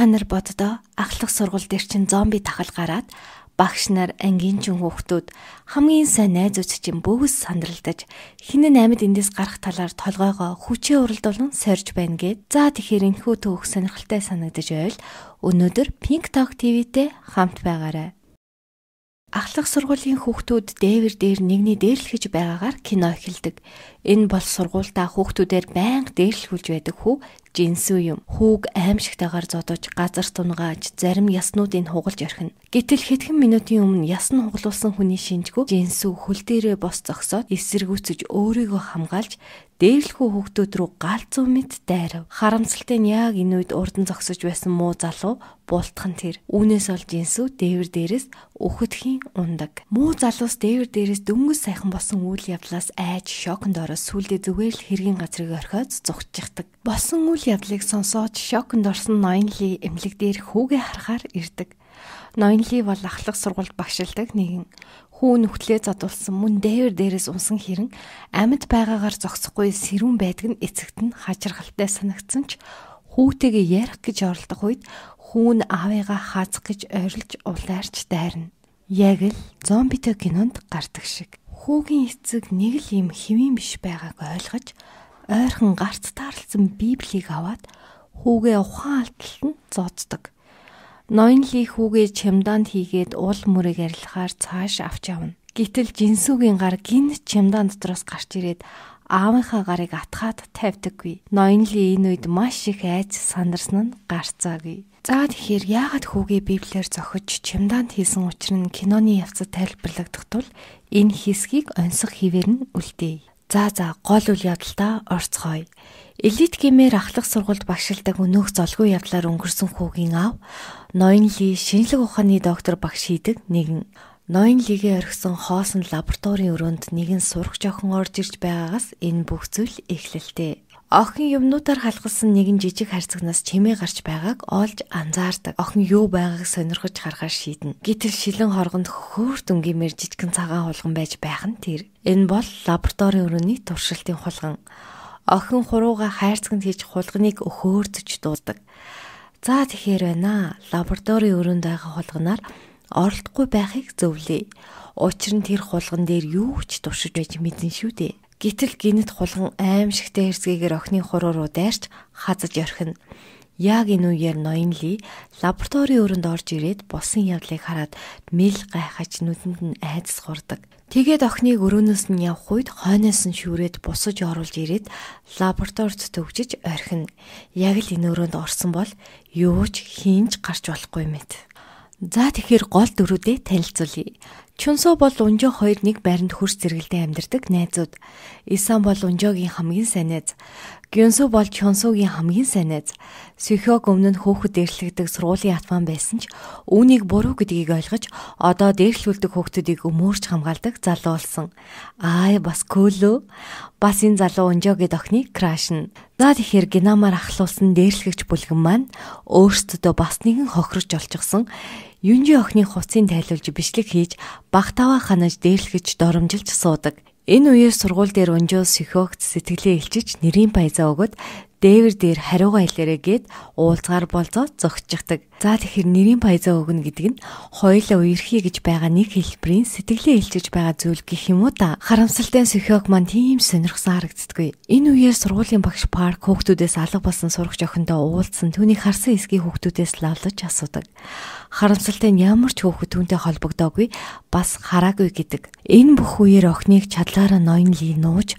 та нар боддоо ахлах сургууль дээр чин зомби тахал гараад багш нар ангийнчин хүүхдүүд хамгийн сайн найз үзчин бүгс сандралдаж хинэн амьд эндээс гарах талаар толгойгоо хүчээ уралдуулан сорж байна гэд. За тэгэхээр энхүү төвх сонирхолтой санагдаж байвал өнөөдөр Pink Talk TV-тэй хамт байгаарай. Ахлах сургуулийн хүүхдүүд дээвэр дээр нэгний дээрлэхэж байгаагаар кино эхэлдэг. Энэ бол сургуультаа хүүхдүүдээр байнга дээрлэхүүлж байдаг хүү жинсүү юм. Хүүг аимшигтайгаар зодож газар тунгааж зарим яснуудыг хугалж орхино. Гэтэл хэдхэн минутын өмнө ясн хугалуулсан хүний шинжгүй жинсүү хөл дээрээ бос зогсоод эсэргүүцэж өөрийгөө хамгаалж дээрлэхүү хүүхдүүд рүү галзуу мэд дайрав. Харамсалтай нь яг энэ үед урдан зогсож байсан муу залуу буултхан тэр. Үүнээс олж инсүү дээвэр дээрээс өхөдхийн ундаг. Муу залуус дээвэр дээрээс дөнгөс сайхан болсон үйл явдлаас айж шоконд ороо сүулдэ зүгээр л хэргийн газрыг орхиод зүгтчихдэг. Болсон үйл явдлыг сонсоод шокнд орсон Ноёнли эмнэлэг дээр хүүгээ харахаар ирдэг. Ноёнли бол ахлах сургуульд багшилдаг нэгэн хүү нүхтлээ задулсан мөн дээвэр дээрээс унсан хэрэн амьд байгаагаар зогсохгүй сэрүүн байдаг нь эцэгт нь хажиргалтай санагдсан ч хүүтэйгээ ярих гэж оролдох үед хүү нь аавыгаа хаазах гэж ойрлж улаарч дайрна. Яг л зомбитой кинонд гардаг шиг. Хүүгийн эцэг нэг л юм хэвэн биш байгааг ойлгож ойрхон гарц таарлцсан Библийг аваад хүүгээ ухаан алдалд нь зооцдог. Ноёнли хүүгээ чемданд хийгээд уул мөрийг арилахаар цааш авч явна. Гэтэл жинсүүгийн гар гин чемдан дотроос гарч ирээд аавынхаа гарыг атгаад тавьдаггүй. Ноёнли энэ үед маш их айц сандарсан нь гарцаагүй. За тэгэхээр яагаад хүүгээ библиэр зохиж чемданд хийсэн учир нь киноны явцад тайлбарлагдах тул энэ хэсгийг онцох хിവэр нь үлдээе. За за гол үйл явдалтай орцгоё. Элит гэмээр ахлах сургуульд багшилдаг өнөөх золгүй явдлаар өнгөрсөн хүүгийн аав Ноён Ли шинжлэх ухааны доктор багш хийдэг нэгэн Ноён Лигийн орхисон хоосон лабораторийн өрөөнд нэгэн сурах жоохон орж ирж байгаагаас энэ бүх зүйл эхлэлтэй. Охин юмнуудаар халгалсан нэгэн жижиг харьцагнаас чимээ гарч байгааг олж анзаардаг. Охин юу байгааг сонирхож харахаар шийднэ. Гэтэл шилэн хоргонд хөөрт өнгимэр жижигэн цагаан хулган байж байх нь тэр. Энэ бол лабораторийн өрөөний туршилтын хулган. Охин хурууга хайрцагт хийж хулганыг өхөөрдөж дуудаг. За тэгэхээр байна. Лабораторийн өрөөнд байгаа хулганаар оролдохгүй байхыг зөвлөе. Учир нь тэр хулган дээр юу ч туршиж байж мэдэн шүү дээ. Гэтэл гинт хулган аимшигтэй хэрцгээгээр охины хуруу руу дайрч хазаж орхино. Яг энэ үеэр ноён Ли лабораторийн өрөнд орж ирээд болсон явдлыг хараад мэл гайхаж нүдэнд нь айдас хурдаг. Тэгээд охиныг өрөөнөөс нь явх үед хойноос нь шүрээд бусаж оруулж ирээд лабораторид төгжиж орхино. Яг л энэ өрөөнд орсон бол юу ч хийнж гарч болохгүй мэт. За тэгэхээр гол дөрүүдээ танилцуулъя. Чүнсөө бол Унжоо хоёр нэг байранд хөрс зэрэгэлдээ амьдардаг найзууд. Исан бол Унжоогийн хамгийн сайн найз. Гюнсүү бол Чүнсүүгийн хамгийн сайн найз. Сөхөөг өмнө нь хөөхд дээрлэгдэг сургуулийн атман байсан ч үүнийг буруу гэдгийг ойлгож одоо дээрлүүлдэг хөөхтүүдийг өмөрч хамгаалдаг залуу болсон. Аа бас көлөө. Бас энэ залуу Унжоогийн охины краш нь. За тэгэхээр гинамаар ахлуулсан дээрлэгч бүлгэн маань өөрсдөдөө бас нэгэн хохирч олчихсан Юнжи охины хувцсыг тайлуулж бичлэг хийж Багтава ханаж дээлхэж доромжилж суудаг. Энэ үеэр сургууль дээр унжуул сөхөөгт сэтгэлээ илчиж нэрийн баязаа өгöd дээвэр дээр хариугаа хэлээрэ гээд уулзгаар болзоо зогсчихдаг. За тэгэхээр нэрийн баязаа өгнө гэдэг нь хоёлаа үерхий гэж байгаа нэг хэлбэрийн сэтгэлээ илчиж байгаа зүйл гэх юм уу та. Харамсалтай Сэхёг маань тийм сонирхсан харагддаггүй. Энэ үеэр сургуулийн багш Парк хүүхдүүдээс алга болсон сурагч охиндоо уулзсан түүний харсан эсгийн хүүхдүүдээс лавлаж асуудаг. Харамсалтай нь ямар ч хүүхэд түүнтэй холбогдоогүй бас хараагүй гэдэг. Энэ бүх үеэр охиныг чадлаараа ноён лий нууж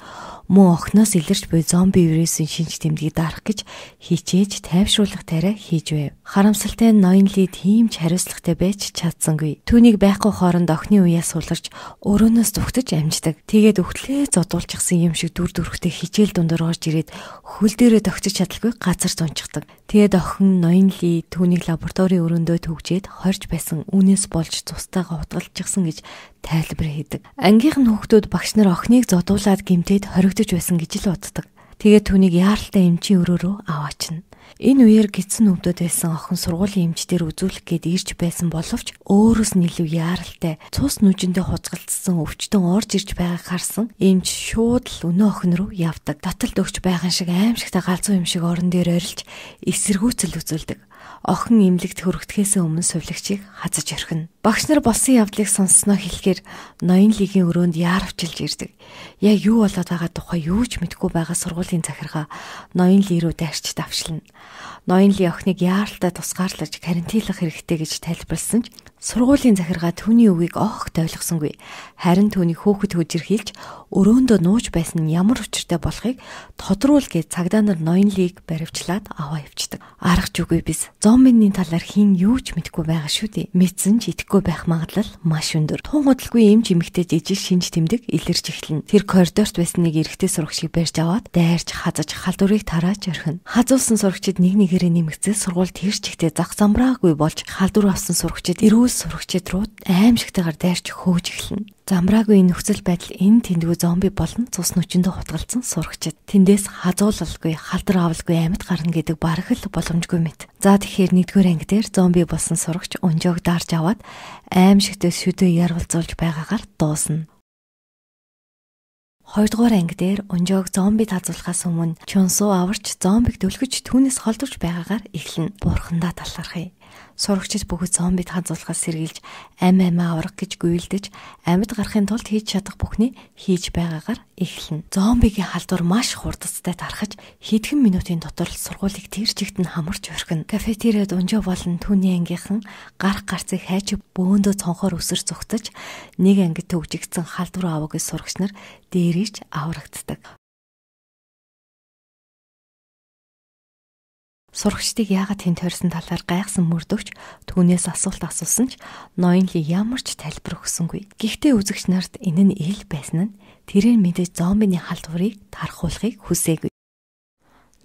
мөн охноос илэрч буй зомби вирусын шинж тэмдгийг дарах гэж хичээж тайвшруулах тариа хийж байв. Харамсалтай нь ноёнли тийм ч хариуцлагатай байж чадсангүй. Түүнийг байхгүй хооронд охины уяас суулгарч өрөөнөөс зүгтэж амждаг. Тэгээд өгтлээ зодуулчихсан юм шиг дүр дүрхтэй хичээл дундуур орж ирээд хөл дээрээ тогтчих чадалгүй газар зунчихдаг. Тэгээд охин ноёнли түүнийг лабораторийн өрөөндөө төгжээд хорж байсан. Үүнээс болж цустайгаа хутгалчихсан гэж тайлбар хийдэг. Ангийнх нь хүүхдүүд багш нар охиныг зодуулаад гимтээд хоригдож байсан гэж л утдаг. Тэгээд түүнийг яаралтай эмчийн өрөө рүү аваачна. Энэ үеэр гидсэн өвдөд байсан охин сургуулийн эмчдэр үзүүлэх гээд ирж байсан боловч өөрөөс нь илүү яаралтай цус нүжиндээ хуцгалцсан өвчтөн орж ирж байгааг харсан эмч шууд л өнөө охин руу явдаг. Дотолд өгч байгаа шиг аимшигтай галзуу юм шиг орон дээр орилж эсэргүүцэл үзүүлдэг охин имлэгт хөрөгдөхөөс өмнө сувлагчийг хазаж орхино. Багш нар болсон явдлыг сонссноо хэлэхээр ноён лигийн өрөөнд яарвчилж ирдэг. Яг юу болоод байгаа тухай юу ч мэдэхгүй байгаа сургуулийн захиргаа ноён ли рүү дайрч давшилна ноёнлын охиныг яаралтай тусгаарлаж карантинлах хэрэгтэй гэж тайлбарлсан ч сургуулийн захиргаа түүний үгийг огт ойлгосонгүй. Харин түүний хөөхд хөжирхийлж өрөөндөө нууж байсан нь ямар учиртай болохыг тодруул гэж цагдаа нар ноёнлыг баривчлаад аваа явцдаг. Аргач үгүй биз. Зомбиний талаар хэн юу ч мэдэхгүй байгаа шүү дээ. Мэдсэн ч итгэхгүй байх магадлал маш өндөр. Тун хөдөлгүй эмч эмэгтэй жижиг шинж тэмдэг илэрч эхлэн. Тэр коридорт байсан нэг эрэгтэй сурагчийг барьж аваад дайрж хазаж халдварыг тарааж орхино. Хазуулсан сурагчид нэг нэг гэрээ нэмэгцэн сургуульд тэр чигтээ зах замбраагүй болж халдвар авсан сурагчид эрүүл сурагчид руу аимшигтайгаар дайрч хөөж эхэлнэ. Замбраагүй нөхцөл байдал энэ тэндгүү зомби болон цус нүчэндээ хутгалцсан сурагчид тэндээс хазуулалгүй халдвар авалгүй амьд гарна гэдэг бараг л боломжгүй мэт. За тэгэхээр нэгдүгээр анги дээр зомби болсон сурагч унжоог дарж аваад аимшигтэй шүдөө яргалзуулж байгаагаар дуусна. Хоёрдугаар анги дээр Унжоог зомби тацуулахаас өмнө Чунсу аварч зомбиг дүлхэж түүнээс холдож байгаагаар эхлэн бурхандаа талархъя. Сурагчид бүхд зомбид ханзуулахаас сэргийлж ам амиа аврах гэж гүйлдэж амьд гарахын тулд хийж чадах бүхний хийж байгаагаар эхэлнэ. Зомбигийн халдвар маш хурдцтай тархаж хэдхэн минутын дотор сургуулийг тэр чигт нь хамарч өрхөн. Кафетериад унжаа болон түүний ангийнхан гарах гарцыг хайж бөөндөө цонхоор өсөр зүгтж нэг ангид төвжигдсэн халдвар аваа гэж сурагч нар дээрийч аврагддаг. Сурагчдыг яагаад тэнд тойрсон талаар гайхсан мөрдөгч түүнээс асуулт асуусан ч Ноёнли ямар ч тайлбар өгсөнгүй. Гэхдээ үзэгч нарт энэ нь ил байсан нь тэрээр мэдээж зомбиний халдварыг тархуулахыг хүсээгүй.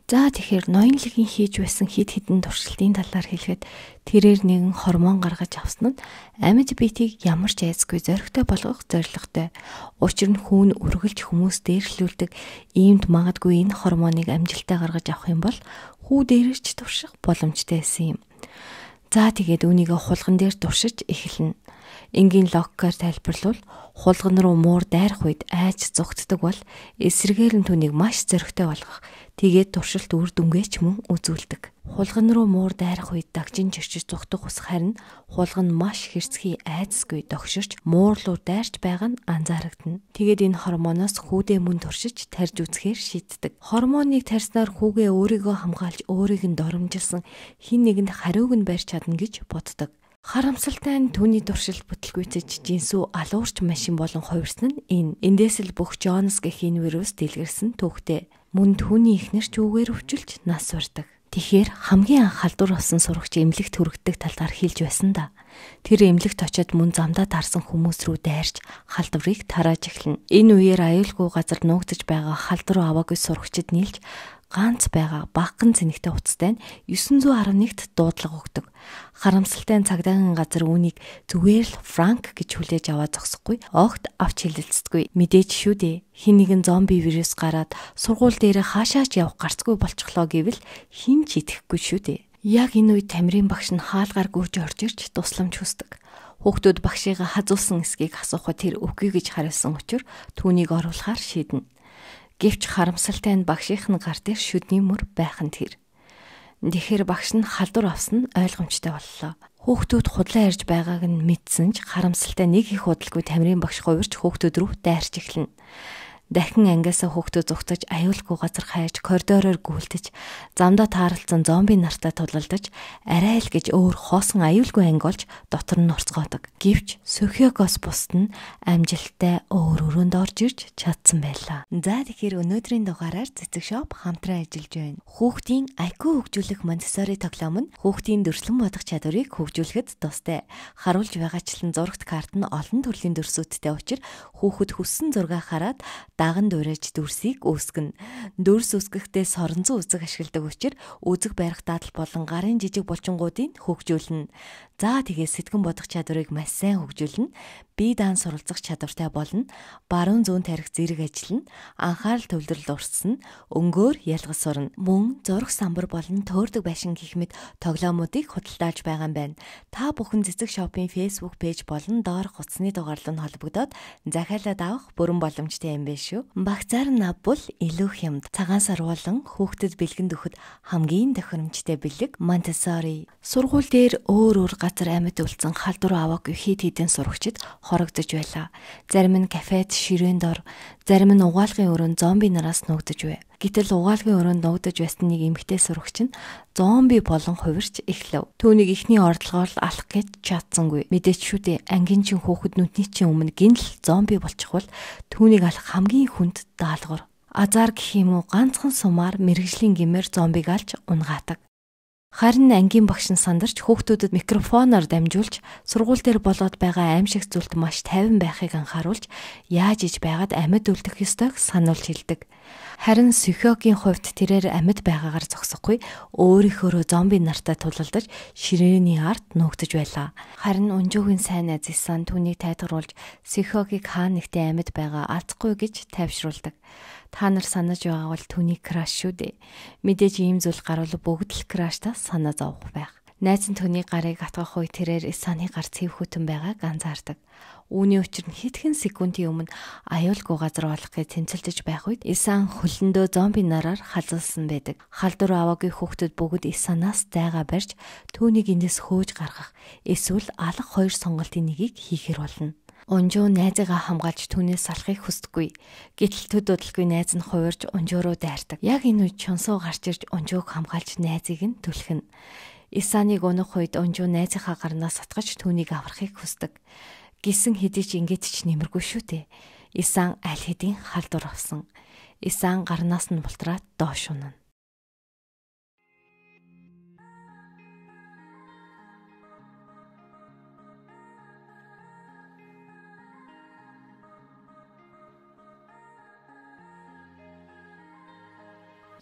За тэгэхээр ноёнлогийн хийж байсан хид хідэн туршилтын талаар хэлэхэд тэрээр нэгэн хормон гаргаж авсан нь амьд биетийг ямар ч айцгүй зоригтой болгох зорилготой. Учир нь хүүн үргэлж хүмүүс дээрлүүлдэг иймд магадгүй энэ хормоныг амжилттай гаргаж авах юм бол хүү дээрч турших боломжтой байсан юм. За тэгээд үүнийг хулган дээр туршиж эхэлнэ. Энгийн логикоор тайлбарлавал хулган руу муур дайрах үед айж зүгтдэг бол эсэргээр нь түүнийг маш зөрөгтэй болгох. Тэгээд туршилт үр дүнгээч мөн үзүүлдэг. Хулган руу муур дайрах үед дагжин чирчж зүгтэх ус харин хулган маш хэрцгий айдсгүй догширч муур руу дайрч байгаа нь анзаарагдана. Тэгээд энэ гормоноос хүүдээ мөн туршиж тарж үзэхээр шийддэг. Гормоныг тарснаар хүүгээ өөрийгөө хамгаалж өөрийг нь доромжилсан хин нэгэнд хариуг нь барьж чадна гэж боддог. Харамсалтай нь түүний туршилт бүтлгүйцэж жинсүү алуурч машин болон хувирсан нь энэ. Эндээс л бүх Джонс гэх энэ вирус дэлгэрсэн түүхтэй. Мөн түүний эхнэрч үгээр өвчлж нас урдаг. Тэгэхэр хамгийн анх халдвар болсон сурагч эмлэгт төрөгдөг талаар хэлж байсан да. Тэр эмлэгт очиод мөн замдаа тарсан хүмүүс рүү дайрч халдварыг тарааж эхэлнэ. Энэ үеэр аюулгүй газар нуугдж байгаа халдвар аваагүй сурагчид нийлж ганц байгаа багхан цэнэгтэй уцтай нь 911-т дуудлага өгдөг. Харамсалтай цагдаагийн газар үүнийг зүгээр л Франк гэж хүлээж аваа зогсохгүй. Огт авч хилэлцдэггүй. Мэдээж шүү дээ. Хин нэгэн зомби вирус гараад сургууль дээр хаашаач явах гарцгүй болчихлоо гэвэл хин ч итгэхгүй шүү дээ. Яг энэ үед тамирын багш нь хаалгаар гүйж орж ирж тусламж хүсдэг. Хүүхдүүд багшигаа хазуулсан эсгийг асуухад тэр үгүй гэж хариулсан учраас түүнийг оруулахар шийднэ. Гэвч харамсалтай нь багшийнх нь гар дээр шүдний мөр байх нь тэр. Тэгэхэр багш нь халдвар авсан нь ойлгомжтой боллоо. Хүүхдүүд худлаа ярьж байгааг нь мэдсэн ч харамсалтай нэг их удалгүй тамирын багш хувирч хүүхдүүд рүү дайрч эхэлнэ. Дахин ангиасаа хөөхтө зүгтж аюулгүй газар хайж коридороор гүйлтэж замдаа тааралцсан зомби нартай тулалдаж арай л гэж өөр хоосон аюулгүй анги олж дотор нь орцгоодог. Гэвч Сөхиогоос бусд нь амжилттай өөр өрөөнд орж ирж чадсан байлаа. За тэгэхээр өнөөдрийн дугаараар цэцэг шоп хамтран ажиллаж байна. Хүүхдийн IQ хөгжүүлэх Монтессори тоглоом нь хүүхдийн дөрслөн бодох чадварыг хөгжүүлэхэд тустай. Харуулж байгаачлан зурагт карт нь олон төрлийн дөрсүүдтэй учир хүүхэд хүссэн зургаа хараад даган дуурайж дүрсийг үүсгэнэ. Дүрс үүсгэхдээ соронзон үзэг ашигладаг учраас үзэг барих дадал болон гарын жижиг булчингуудыг хөгжүүлнэ. За тэгээ сэтгэн бодох чадварыг маш сайн хөгжүүлнэ. Бие даан суралцах чадвартай болно. Баруун зүүн тарих зэрэг ажиллана. Анхаарал төвлөрөл урсна. Өнгөөр ялгас сурна. Мөн зурх самбар болон төөрдөг байшин гэх мэт тоглоомуудыг худалдаалж байгаа юм байна. Та бүхэн цэцэг шопын Facebook пэйж болон доор хуцсны дугаарлал нь холбогдоод захиалаад авах бүрэн боломжтой юм байна шүү. Багцаар навбул илүү хямд цагаан сарвалан хүүхдэд бэлгэн дөхөд хамгийн тохиромжтой бэлэг Montessori. Сургууль дээр өөр өөр газар амьд үлдсэн халдвар аваг хит хитэн сурагчид хорогдож байлаа. Зарим нь кафед ширээнд дор, зарим нь угаалгын өрөөнд зомби нараас нуугдж байв. Гэтэл угаалгын өрөөнд нуугдж байсан нэг эмэгтэй сурагч нь зомби болон хувирч эхлэв. Түүнийг ихний ордлогоор алах гэж чадсангүй. Мэдээч шүү дээ. Ангийн чин хөөхд нүдний чин өмнө гинл зомби болчихвол түүнийг алах хамгийн хүнд даалгавар. Азар гэх юм уу ганцхан сумаар мэрэгжлийн гимээр зомбиг алж унгадаг. Харин ангийн багш нь сандарч хүүхдүүдэд микрофоноор дамжуулж сургууль дээр болоод байгаа аимшиг зүйлд маш тайван байхыг анхааруулж яаж иж байгаад амьд үлдэх ёстойг сануулж хэлдэг. Харин Сөхиогийн хувьд тэрээр амьд байгаагаар зогсохгүй өөрийнхөө зомби нартай тулалдаж ширээний арт нүгтэж байлаа. Харин Унжуугийн сайн найз Исан түүнийг тайлгаруулж Сөхиогийг хаан нэгтээ амьд байгаа алдахгүй гэж тайвшруулдаг. Та нар санаж байгаа бол түүний краш шүү дээ. Мэдээж ийм зүйл гарвал бүгд л краштаа санаа зовох байх. Найз нь түүний гарыг атгах үе тэрээр Исаны гар цэвхүүтэн байгааг анзаардаг. Үүний учир нь хэдхэн секундын өмнө аюулгүй газар болохыг тэмцэлдэж байх үед Исан хөлөндөө зомби нараар халзалсан байдаг. Халдвар аваагүй хүүхдүүд бүгд Исанаас дайгаа барьж түүнийг эндээс хөөж гаргах эсвэл алах хоёр сонголтын нэгийг хийхэр болно. Унжуу найзыгаа хамгаалж түүнээс салахыг хүсдэггүй. Гэтэл төдөөдлгүй найз нь хувирж унжуу руу дайрдаг. Яг энэ үед чунсуу гарч ирж унжууг хамгаалж найзыг нь түлхэнэ. Исаныг унах үед унжуу найзынхаа гарнаас сатгаж түүнийг аврахыг хүсдэг гисэн хэдий ч ингээд ч нэмэргүй шүү дээ. Исан аль хэдийн халдвар авсан. Исан гарнаас нь бултраад доош унана.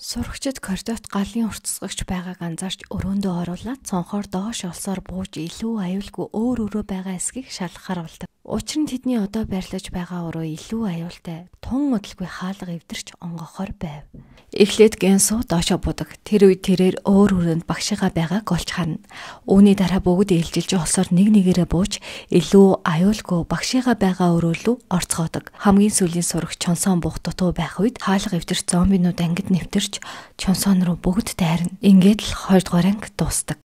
Сурагчид коридорт галын уртсгагч байгааг анзаарч өрөөндөө оруулаад цонхоор доош олсоор бууж илүү аюулгүй өөр өрөө байгаа эсгийг шалгахаар болдог. Учир нь тэдний одоо барьлаж байгаа уруу илүү аюултай, тун удалгүй хаалга эвдэрч онгохоор байв. Эхлээд Генсу доошо будаг. Тэр үед тэрээр өөр өрөөнд багшигаа байгааг олж харна. Үүний дараа бүгд ээлжилж олсоор нэг нэгээрээ бууж илүү аюулгүй багшигаа байгаа өрөөлөө орцгоодог. Хамгийн сүүлийн сурагч Чонсон бух дутуу байх үед хаалга эвдэрч зомбинууд ангид нэвтэрч Чонсон руу бүгд дайрна. Ингээд л 2 дугаар анги дуусдаг.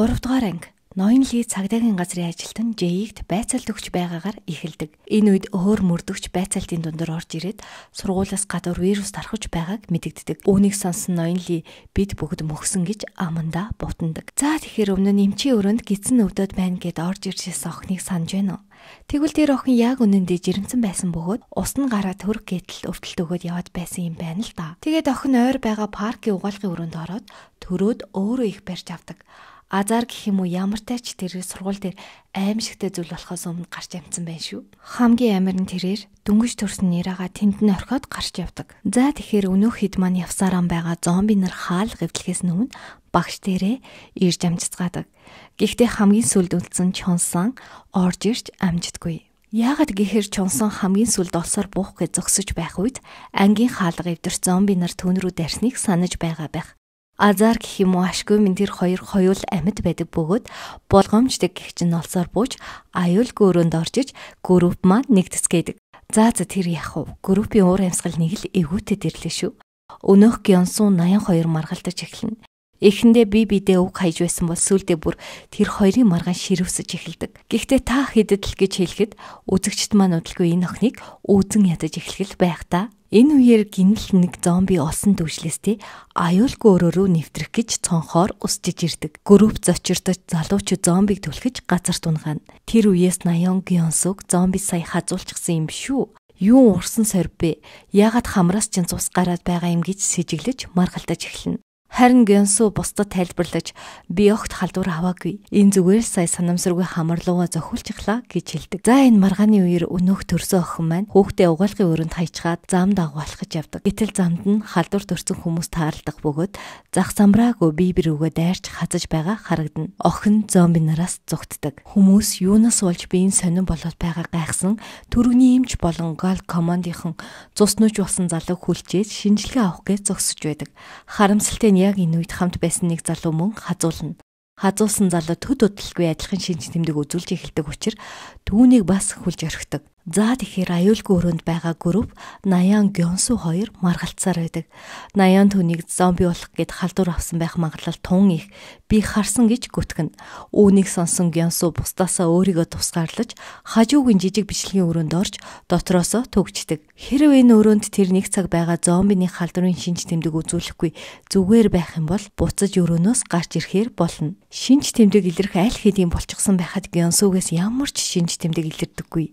3 дугаар анги Ноён Ли цагдаагийн газрын ажилтан Джейгт байцаалт өгч байгаагаар ихэлдэг. Энэ үед өөр мөрдөгч байцаалтын дундор орж ирээд сургуулиас гадуур вирус тархаж байгааг мэдэгддэг. Үүнийг сонсон Ноён Ли бид бүгд мөхсөн гэж аманда бутандаг. За тэгэхээр өмнө нь эмчийн өрөөнд гидсэн өвдөд байна гэд орж иржсэн охиныг санаж байна уу? Тэгвэл тэр охин яг үнэндээ жирэмсэн байсан бөгөөд ус нь гараа төрх гэтэл өртөлт өгөөд яваад байсан юм байна л да. Тэгээд охин ойр байгаа паркийн угаалгын өрөөнд ороод төрөөд өөрөө их барьж авдаг азар гэх юм уу ямартай ч тэр сургууль дээр аимшигтай зүйл болохоос өмнө гарч амцсан байх шүү. Хамгийн амар нь тэрээр дүнгиж төрсөн нэрага тэнд нь орхиод гарч явдаг. За тэгэхээр өнөөх хэд маань явсараа байгаа зомби нар хаал гвдлэхээс өмнө багш дээрээ ирж амжицгаадаг. Гэхдээ хамгийн сүлд үлдсэн чонсон орж ирж амжидгүй. Яагад гэхээр чунсан хамгийн сүлд олсоор буух гэж зогсож байх үед ангийн хаалга эвдэрч зомби нар түүн рүү дарсныг санаж байгаа байх. Азар гэх юм уу ашгүй минь тэр хоёр хоёул амьд байдаг бөгөөд болгоомждаг гэх чинь олсоор бууж аюул гөрөнд оржиж групп маань нэгдцгээдэг. За за тэр яах вэ? Группийн уур амьсгал нэг л эвгүүтэд ирлээ шүү. Өнөөх Гёнсун 82 маргалдаж эхэлнэ. Эхэндээ би бидээ уг хайж байсан бол сүлдээ бүр тэр хоёрын маргаан ширвсэж эхэлдэг. Гэхдээ та хэдэд л гэж хэлэхэд үзэгчд маань удалгүй энэ охиныг үзэн ядаж эхлэх байх та. Энэ үеэр гинэл нэг зомби олсон төвшлөстэй аюулгүй өрөө рүү нэвтрэх гэж цонхоор усчиж ирдэг. Групп зочирдож залуучууд зомбиг түлхэж газарт унгана. Тэр үеэс Наён Гёнсуг зомби сая хазуулчихсан юм шүү. Юу урсан сорь бэ? Яагаад хамраас чинь цус гараад байгаа юм гэж сэжиглэж маргалтаж эхэлнэ. Харин Гёнсу бусдад тайлбарлаж би огт халдвар аваагүй. Энэ зүгээр л сая санамсаргүй хамарлууга зохиулчихлаа гэж хэлдэг. За энэ маргааны үеэр өнөөх төрсөн охин маань хүүхдээ угаалгын өрөнд хайчгаад замд агуулах гэж явдаг. Гэтэл замд нь халдвар төрсөн хүмүүс тааралдах бөгөөд зах замраагүй бие бир өгөө дайрч хазаж байгаа харагдана. Охин зомби нараас зүгтдэг. Хүмүүс юунаас болж биеийн сонирн болоод байгаа гайхсан төрөгний эмч болон гол командийнхан цус нүж болсон залуу хүлчээж шинжилгээ авах гэж зогсож байдаг. Харамсалтай яг энэ үед хамт байсан нэг залуу мөн хазуулна. Хазуулсан залуу төд хөдөлггүй ажилхан шинж тэмдэг үзүүлж эхэлдэг учраас түүнийг бас хүлж орхидог. За тэгэхээр аюулгүй өрөөнд байгаа групп Наян Гёнсу хоёр маргалцсаар байдаг. Наян түүнийг зомби болох гэд халдвар авсан байх магадлал тун их. Би харсан гэж гүтгэн. Үүнийг сонсон Гёнсу бусдаасаа өөрийгөө тусгаарлаж хажуугийн жижиг бичлэгийн өрөөнд орж дотроосоо төгждөг. Хэрвээ энэ өрөөнд тэр нэг цаг байгаа зомбиний халдварын шинж тэмдэг үзүүлэхгүй зүгээр байх юм бол буцаж өрөөнөөс гарч ирэхээр болно. Шинж тэмдэг илэрх аль хэдийн болчихсон байхад Гёнсугээс ямар ч шинж тэмдэг илэрдэггүй.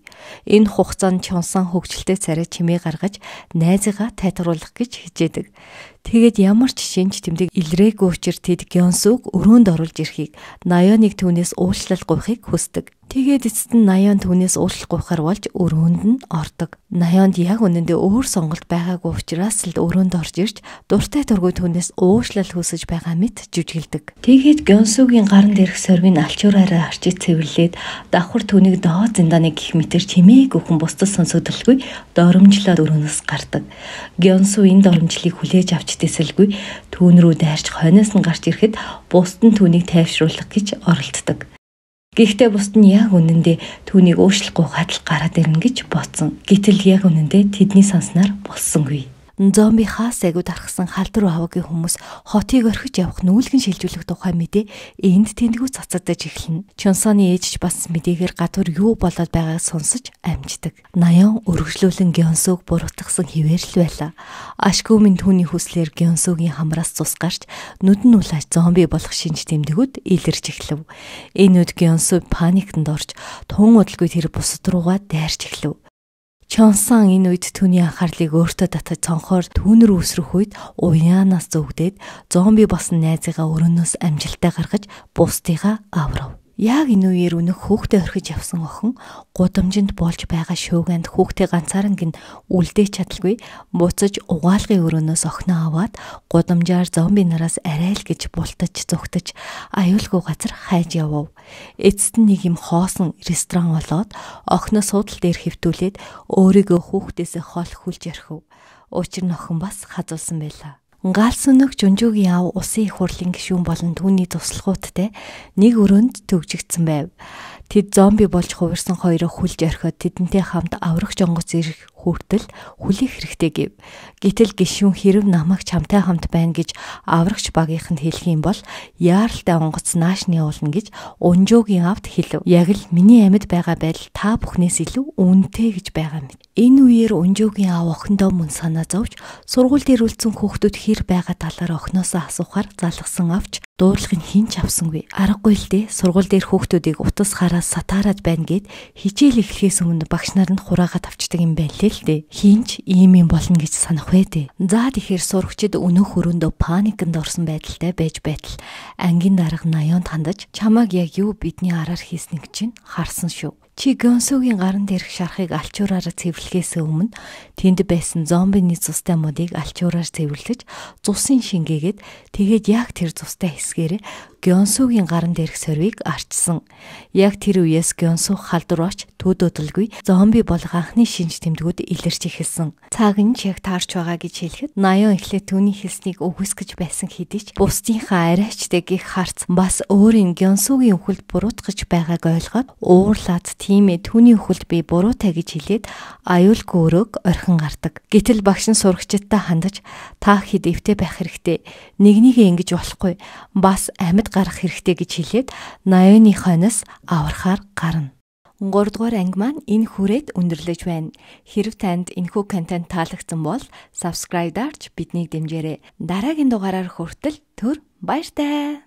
Энэ Энэ хугацаанд Чонсан хөвгчлөлтэй царай чимээ гаргаж найзыгаа тайтруулах гэж хичээдэг. Тэгээд ямар ч шинж тэмдэг илрээгүй учир тэд Гёнсүг өрөөнд оруулж ирэхийг Наёныг түүнээс уучлал гуйхыг хүсдэг. Тэгээд эцэст нь 80-нд түүнээс уучлах гуйхаар болж өрөөнд нь ордог. 80-нд яг үнэндээ өөр сонголт байгаагүй учраас л өрөөнд орж ирж дуртай төргөө түүнээс уушлал хүсэж байгаа мэт жүжиглдэг. Тэгээд Гёнсүгийн гаранд ирэх сорвийн алчуураараа арчиж цэвэрлээд давхар түүнийг доод зиндааны гих мэтэр чимээг өхөн бусдад сонсогдолгүй доромжлоод өрөөнөөс гардаг. Гёнсү энэ доромжлыг хүлээж авч тесэлгүй түүн рүү дайрч хойноос нь гарч ирэхэд бусд нь түүнийг тайвшруулах гэж оролддог. Гэхдээ бусд нь яг үнэндээ түүнийг уушлахгүй гадал гараад ирнэ гэж бодсон. Гэтэл яг үнэндээ тэдний санснаар болсонгүй зомби хаас агуу дарахсан халдвар аваагийн хүмүүс хотыг орхиж явах нүүлгэн шилжүүлэх тухай мэдээ энд тэндгүү цацагдаж эхэлнэ. Чонсоны ээж ч бас мэдээгээр гадуур юу болоод байгааг сонсож амждаг. Наян өргөжлүүлэн Гёнсүг буруутгсан хിവэр л байлаа. Ашгүмэн түүний хүслээр Гёнсүгийн хамраас цус гарч нүдэн нүлж зомби болох шинж тэмдгүүд илэрч эхлэв. Энэ үед Гёнсү паниктанд орж тун удалгүй тэр бусад руугаа дайрч эхлэв. Чонсан энэ үед түүний анхаарлыг өөртөө татаж цонхоор түүнэр үсрэх үед уяанаас зөгдөөд зомби болсон найзыгаа өрөөнөөс амжилтаа гаргаж бусдыгаа аврав. Яг энэ үеэр өнөх хүүхдээ орхиж явсан охин гудамжинд болж байгаа шөөгэнд хүүхдээ ганцаараа гин үлдээж чадалгүй буцаж угаалгын өрөөнөөс охиноо аваад гудамжаар зомби нараас арай л гэж бултаж зүгтэж аюулгүй газар хайж явв. Эцэст нь нэг юм хоосон ресторан болоод охиноо суудал дээр хөвтүүлээд өөрийгөө хүүхдээсээ хол хүлж ярхив. Учир нь охин бас хазуулсан байлаа. Галсүнөх Жүнжүүгийн ав усын их хурлын гишүүн болон түүний туслахуудтай нэг өрөөнд төгжигдсэн байв. Тэд зомби болж хувирсан хоёроо хүлж орхиод тэдэнтэй хамт аврагч онгоц ирэх хүртэл хүлээх хэрэгтэй гэв. Гэтэл гişүүн хэрв намайг чамтай хамт байна гэж аврагч багийнх нь хэлэх юм бол яаралтай онгоц нааш нь явуулна гэж унжуугийн авт хэлв. Яг л миний амьд байгаа байдал та бүхнээс илүү үнэтэй гэж байгаа мэт. Энэ үеэр унжуугийн аав охиндоо мөн санаа зовж сургуульд ирүүлсэн хүүхдүүд хэр байгаа талаар охиноосоо асуухаар залгсан авч дуудлагын хинч авсангүй. Аргагүй л дээ. Сургууль дээр хүүхдүүдийг утас хараа сатаарад байна гэд хичээл эхлэхээс өмнө багш нар нь хураагаад авчдаг юм байна лээ. Гэхдээ хинч ийм юм болно гэж санах вэ дээ. За тэгэхээр сурагчид өнөөх өрөөндөө паникнд орсон байдалтай байж байтал ангийн дарга Наёнд хандаж чамааг яг юу бидний араар хийснэг чинь харсан шүү. Чи Гонсогийн гаран дээрх шархыг алчуураар цэвэрлэхээс өмнө тэнд байсан зомбиний цустай модыг алчуураар цэвэрлэж, цусын шингээгээд тэгээд яг тэр цустай хэсгээр Гёнсугийн гаран дээрх сорвийг арчсан. Яг тэр үеэс Гёнсу халдварч төөдөөдөлгүй зомби болох анхны шинж тэмдгүүд илэрч эхэлсэн. Цаг нь ч яг таарч байгаа гэж хэлэхэд Наён эхлээд түүний хэлснийг үгүйсгэж байсан хэдий ч бусдынхаа арайчдаг гих харц бас өөрийн Гёнсугийн үхэлд буруутгаж байгааг ойлгоод уурлаад тиймээ түүний үхэлд би буруутай гэж хэлээд аюулгүй өрөөг орхин гардаг. Гэтэл багш нь сурагчдтай хандаж та хэд эвтэй байх хэрэгтэй. Нэгнийг ингэж болохгүй. Бас амьд хойнонд гарах хэрэгтэй гэж хэлээд Наёны хойноос аврахаар гарна. 3 дугаар анги маань энэ хүрээд өндөрлөж байна. Хэрв танд энэхүү контент таалагдсан бол subscribe дарж биднийг дэмжээрэй. Дараагийн дугаараар хүртэл төр баяртай.